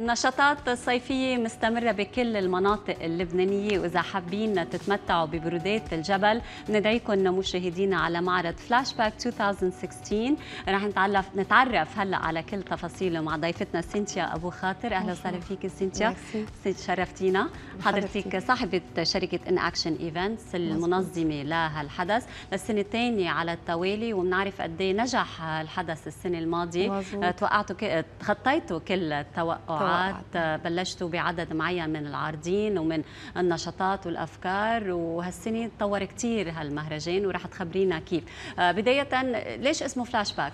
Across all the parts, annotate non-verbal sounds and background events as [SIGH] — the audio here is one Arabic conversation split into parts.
نشاطات صيفية مستمرة بكل المناطق اللبنانية وإذا حابين تتمتعوا ببرودات الجبل ندعيكم مشاهدينا على معرض فلاش باك 2016 رح نتعرف نتعرف هلا على كل تفاصيله مع ضيفتنا سينتيا أبو خاطر أهلا وسهلا فيك سينتيا شرفتينا حضرتك صاحبة شركة إن أكشن إيفنتس المنظمة لهالحدث للسنة الثانية على التوالي وبنعرف قد إيه نجح الحدث السنة الماضية توقعتوا خطيتوا كل التوقعات القاعات بلشتوا بعدد معين من العارضين ومن النشاطات والافكار وهالسنه تطور كثير هالمهرجان وراح تخبرينا كيف آه، بدايه ليش اسمه فلاش باك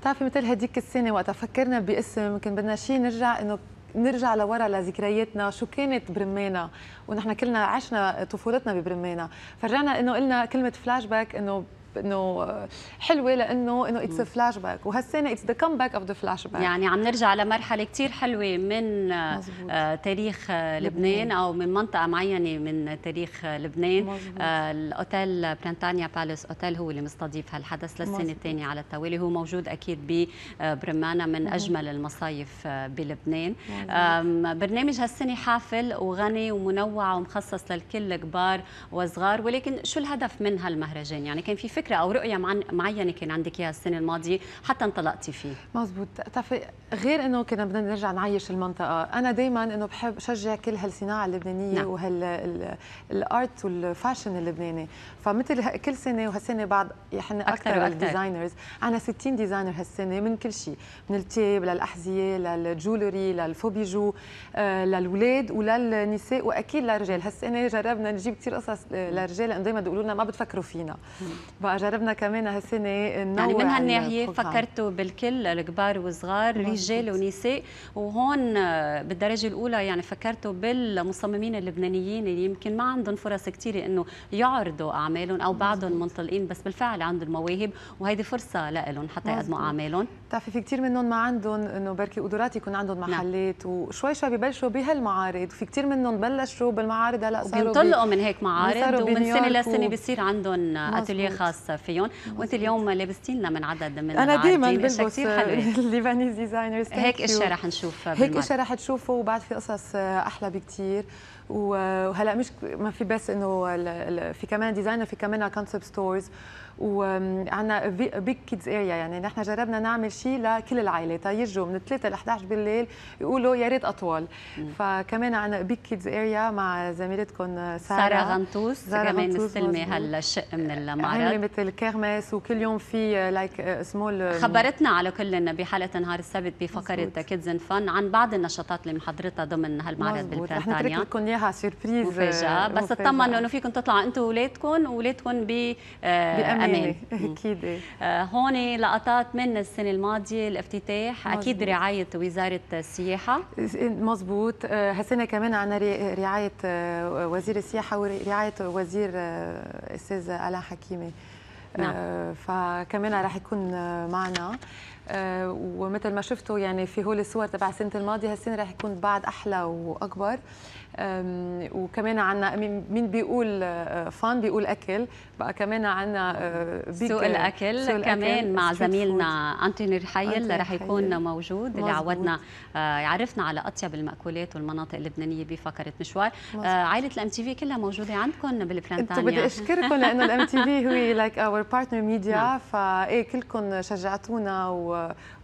بتعرفي مثل هديك السنه وقت فكرنا باسم كان بدنا شيء نرجع انه نرجع لورا لذكرياتنا شو كانت برمانا ونحن كلنا عشنا طفولتنا ببرمانا فرجعنا انه قلنا كلمه فلاش باك انه انه آه، حلوه لانه انه اتس فلاش باك وهالسنه اتس ذا كم باك اوف ذا فلاش باك يعني عم نرجع لمرحله كثير حلوه من مزبوط. آه، تاريخ آه، لبنان, او من منطقه معينه من تاريخ لبنان الاوتيل برنتانيا بالاس اوتيل هو اللي مستضيف هالحدث للسنه الثانيه على التوالي هو موجود اكيد ببرمانا من اجمل المصايف بلبنان برنامج هالسنه حافل وغني ومنوع ومخصص للكل كبار وصغار ولكن شو الهدف من هالمهرجان يعني كان في فكره فكره او رؤيه معينه كان عندك اياها السنه الماضيه حتى انطلقتي فيه مزبوط تعرفي غير انه كنا بدنا نرجع نعيش المنطقه انا دائما انه بحب شجع كل هالصناعه اللبنانيه نعم. الارت والفاشن اللبناني فمثل كل سنه وهالسنه بعد يعني اكثر, الديزاينرز عندنا 60 ديزاينر هالسنه من كل شيء من التياب للاحذيه للجولري للفوبيجو آه، للاولاد وللنساء واكيد للرجال هالسنه جربنا نجيب كثير قصص آه، للرجال لانه دائما بيقولوا لنا ما بتفكروا فينا جربنا كمان هالسنه يعني من هالناحيه فكرتوا بالكل الكبار والصغار رجال ونساء وهون بالدرجه الاولى يعني فكرتوا بالمصممين اللبنانيين اللي يمكن ما عندهم فرص كثيره انه يعرضوا اعمالهم او بعضهم منطلقين بس بالفعل عندهم مواهب وهيدي فرصه لهم حتى يقدموا اعمالهم بتعرفي في كثير منهم ما عندهم انه بركي قدرات يكون عندهم نعم. محلات نعم. وشوي شوي ببلشوا بهالمعارض وفي كثير منهم بلشوا بالمعارض هلا صاروا بينطلقوا من هيك معارض ومن سنه لسنه بصير عندهم اتليه خاص خاصه فيهم وانت اليوم لابستي لنا من عدد من انا دائما بلبس كثير الليبانيز آه، [LAUGHS] ديزاينرز هيك اشياء رح نشوف هيك اشياء رح تشوفه وبعد في قصص آه، احلى بكثير وهلا مش ما في بس انه في كمان ديزاينر في كمان كونسبت ستورز وعندنا بيج كيدز اريا يعني نحن جربنا نعمل شيء لكل العائلات يجوا من 3 ل 11 بالليل يقولوا يا ريت اطول فكمان عندنا بيج كيدز اريا مع زميلتكم آه، ساره ساره غنطوس كمان مستلمه هالشق من المعرض الكيرمس وكل يوم في لايك آه، آه، سمول خبرتنا على كل بحاله نهار السبت بفقره كيدز فن عن بعض النشاطات اللي محضرتها ضمن هالمعرض بالبريطانيا رح نترك لكم اياها سيربريز مفاجاه بس آه، اطمنوا انه فيكم تطلعوا انتم واولادكم واولادكم بامان [LAUGHS] اكيد هون لقطات من السنه الماضيه الافتتاح مزبوط. اكيد رعايه وزاره السياحه مزبوط هالسنه كمان عندنا رعايه وزير السياحه ورعايه وزير الاستاذ الاء حكيمي نعم. آه، فكمان رح يكون معنا آه، ومثل ما شفتوا يعني في هول الصور تبع السنه الماضيه هالسنه رح يكون بعد احلى واكبر وكمان عنا مين بيقول فان آه، بيقول اكل بقى كمان عنا آه، سوق آه، الاكل سوق كمان الأكل. مع زميلنا انتوني رحيل رح يكون موجود مزبوط. اللي عودنا عرفنا على اطيب الماكولات والمناطق اللبنانيه بفقره مشوار مزبوط. عائله الام تي في كلها موجوده عندكم بالبلانتانيا بدي اشكركم لانه الام تي في هو لايك اور بارتنر ميديا فايه كلكم شجعتونا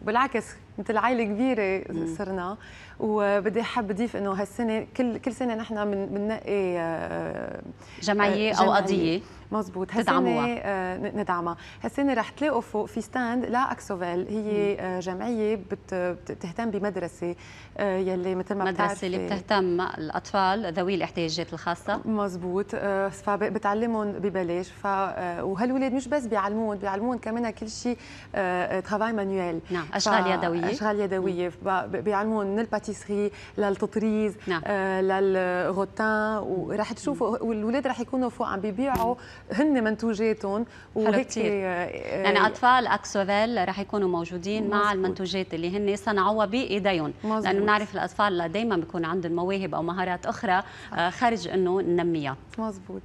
وبالعكس مثل عائله كبيره صرنا وبدي حاب اضيف انه هالسنه كل كل سنه نحن بننقي آه، جمعيه آه، او قضيه مزبوط تدعموها آه ندعمها هالسنه رح تلاقوا فوق في ستاند لا اكسوفيل هي آه جمعيه بت... بتهتم بمدرسه آه يلي مثل ما مدرسه اللي بتهتم الاطفال ذوي الاحتياجات الخاصه مزبوط آه فبتعلمهم ببلاش ف آه وهالولاد مش بس بيعلمون بيعلمون كمان كل شيء آه ترافاي مانيويل نعم اشغال ف... يدويه اشغال يدويه بيعلمون من الباتيسري للتطريز نعم. آه للغوتان ورح تشوفوا والولاد رح يكونوا فوق عم بيبيعوا هن منتوجاتهم وهيك آه، آه، يعني اطفال اكسوفيل رح يكونوا موجودين مزبوط. مع المنتوجات اللي هن صنعوها بايديهم لانه بنعرف الاطفال دائما بيكون عندهم مواهب او مهارات اخرى آه، خارج انه ننميها مزبوط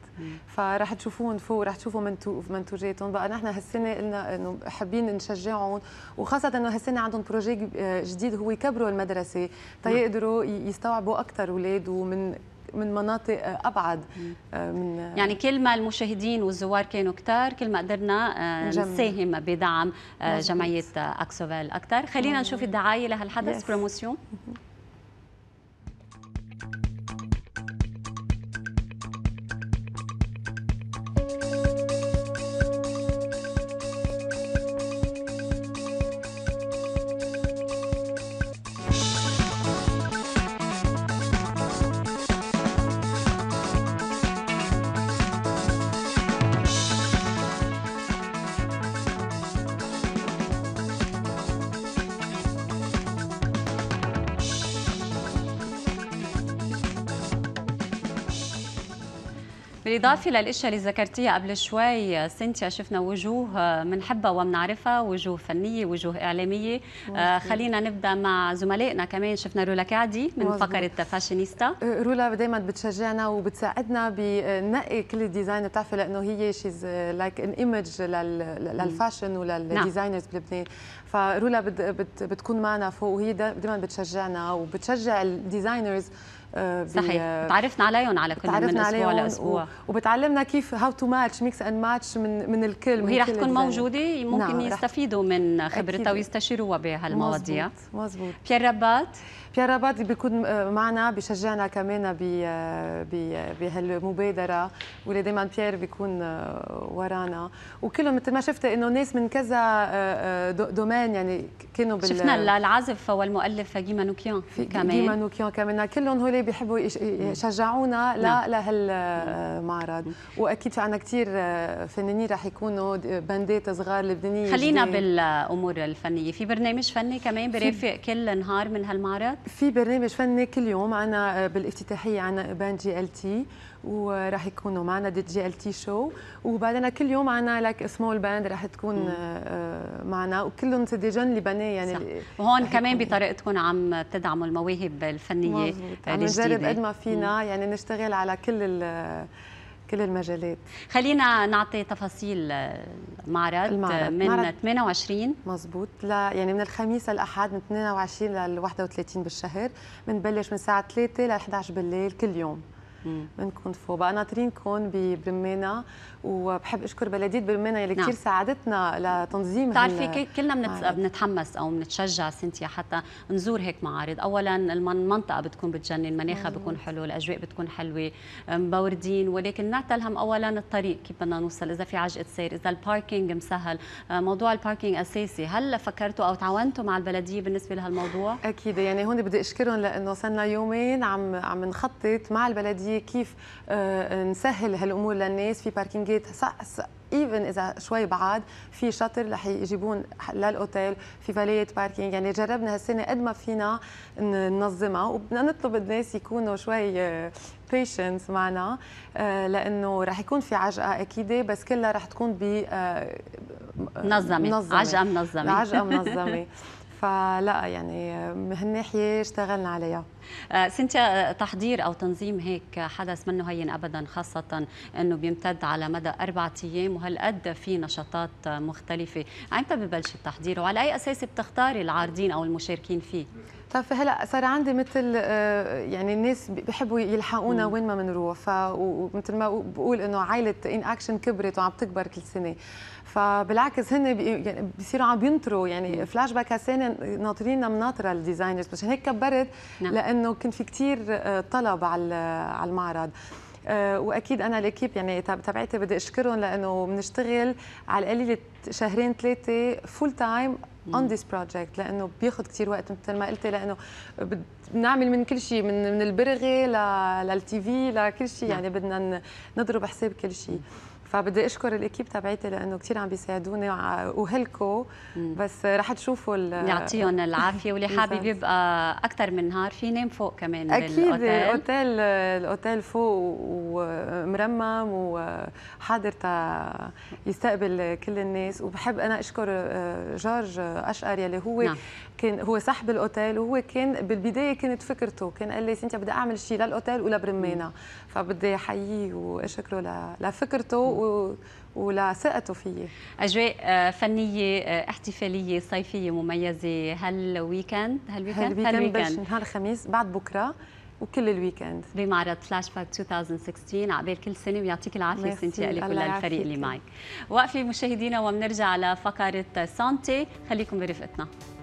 فرح تشوفون فوق رح تشوفوا منتو... منتوجاتهم بقى نحن هالسنه قلنا انه حابين نشجعهم وخاصه انه هالسنه عندهم بروجي جديد هو يكبروا المدرسه تيقدروا يستوعبوا اكثر اولاد ومن من مناطق آه، ابعد آه، من آه، يعني كل ما المشاهدين والزوار كانوا كتار كل ما قدرنا نساهم بدعم جمعيه اكسوفيل اكثر خلينا نشوف الدعايه لهالحدث بروموسيون بالإضافة للأشياء اللي ذكرتيها قبل شوي سنتيا شفنا وجوه بنحبها آه، وبنعرفها وجوه فنية وجوه إعلامية آه خلينا نبدأ مع زملائنا كمان شفنا رولا كعدي من مزبوط. فقرة فاشينيستا آه، رولا دايما بتشجعنا وبتساعدنا بنقي كل الديزاين بتعرفي لأنه هي شيز لايك ان ايمج للفاشن وللديزاينرز نعم. بلبنان فرولا بت بت بتكون معنا فوق وهي دايما بتشجعنا وبتشجع الديزاينرز آه، صحيح تعرفنا عليهم على كل من اسبوع لاسبوع وبتعلمنا كيف هاو تو ماتش ميكس اند ماتش من من الكل وهي رح تكون موجوده ممكن نعم يستفيدوا من خبرتها ويستشيروها بهالمواضيع مزبوط بيير رباط بيير رباط بيكون آه، معنا بشجعنا كمان آه، بهالمبادره واللي دائما بيير بيكون ورانا وكلهم مثل ما شفت انه ناس من كذا دومين يعني كانوا بال شفنا العازف والمؤلف ديما نوكيان كمان ديما نوكيان كمان كلهم هولي بيحبوا يشجعونا لا نعم. لهالمعرض واكيد في عندنا كثير آه، فنانين رح يكونوا بندات صغار لبنانيه خلينا جديد. بالامور الفنيه في برنامج فني كمان بيرافق كل نهار من هالمعرض في برنامج فني كل يوم عنا آه، بالافتتاحيه عنا باند جي ال تي وراح يكونوا معنا دي جي ال تي شو وبعدين كل يوم عنا لك سمول باند راح تكون آه، معنا وكلهم سديجان لبنان يعني وهون كمان بطريقتكم عم تدعموا المواهب الفنيه اللي نجرب قد ما فينا يعني نشتغل على كل كل المجالات خلينا نعطي تفاصيل المعرض, آه، آه، المعرض. من معرض 28 مزبوط لا يعني من الخميس الاحد من 22 لل 31 بالشهر بنبلش من الساعه 3 ل 11 بالليل كل يوم بنكون فوق بقى ناطرينكم برمانا وبحب اشكر بلديه برمانة اللي نعم. كثير ساعدتنا لتنظيم بتعرفي كلنا بنتحمس او بنتشجع سنتيا حتى نزور هيك معارض اولا المنطقه بتكون بتجنن مناخها بيكون حلو الاجواء بتكون حلوه مبوردين ولكن نعتلهم اولا الطريق كيف بدنا نوصل اذا في عجقه سير اذا الباركينج مسهل أه، موضوع الباركينج اساسي هل فكرتوا او تعاونتوا مع البلديه بالنسبه لهالموضوع اكيد يعني هون بدي اشكرهم لانه صرنا يومين عم عم نخطط مع البلديه العاديه كيف آه، نسهل هالامور للناس في باركينجات ايفن اذا شوي بعاد في شطر رح يجيبون للاوتيل في فاليت باركينج يعني جربنا هالسنه قد ما فينا ننظمها وبدنا نطلب الناس يكونوا شوي بيشنس آه، معنا آه، لانه رح يكون في عجقه اكيد بس كلها رح تكون ب منظمه منظمه عجقه منظمه عجقه [LAUGHS] منظمه فلا يعني من هالناحيه اشتغلنا عليها آه، سنتيا آه، تحضير أو تنظيم هيك حدث منه هين أبدا خاصة أنه بيمتد على مدى أربعة أيام وهالقد في نشاطات مختلفة ايمتى ببلش التحضير وعلى أي أساس بتختاري العارضين أو المشاركين فيه؟ طيب هلا صار عندي مثل آه، يعني الناس بحبوا يلحقونا وين ما بنروح فمثل ما بقول انه عائله ان اكشن كبرت وعم تكبر كل سنه فبالعكس هن بيصيروا يعني عم بينطروا يعني فلاش باك هالسنه ناطريننا مناطره الديزاينرز مشان هيك كبرت نعم. لانه لانه كان في كثير آه، طلب على آه، على المعرض آه، واكيد انا الاكيب يعني تبعتي بدي اشكرهم لانه بنشتغل على القليله شهرين ثلاثه فول تايم اون ذيس بروجكت لانه بياخذ كثير وقت مثل ما قلتي لانه بنعمل من كل شيء من من البرغي للتي في لكل شيء نعم. يعني بدنا نضرب حساب كل شيء فبدي اشكر الاكيب تبعيتي لانه كثير عم بيساعدوني وهلكوا بس رح تشوفوا يعطيهم العافيه واللي [LAUGHS] حابب يبقى اكثر من نهار في ينام فوق كمان اكيد الاوتيل الاوتيل فوق ومرمم وحاضر تا يستقبل كل الناس وبحب انا اشكر آه، جورج اشقر يلي هو نعم. كان هو صاحب الاوتيل وهو كان بالبدايه كانت فكرته كان قال لي سنتيا بدي اعمل شيء للاوتيل ولبرمانه فبدي احييه واشكره لفكرته ولثقته فيي اجواء آه، فنيه آه، احتفاليه صيفيه مميزه هالويكند هالويكند هالويكند نهار الخميس بعد بكره وكل الويكند بمعرض فلاش باك 2016 عبال كل سنه ويعطيك العافيه سنتي كل الفريق اللي معك وقفي مشاهدينا وبنرجع لفقره سانتي خليكم برفقتنا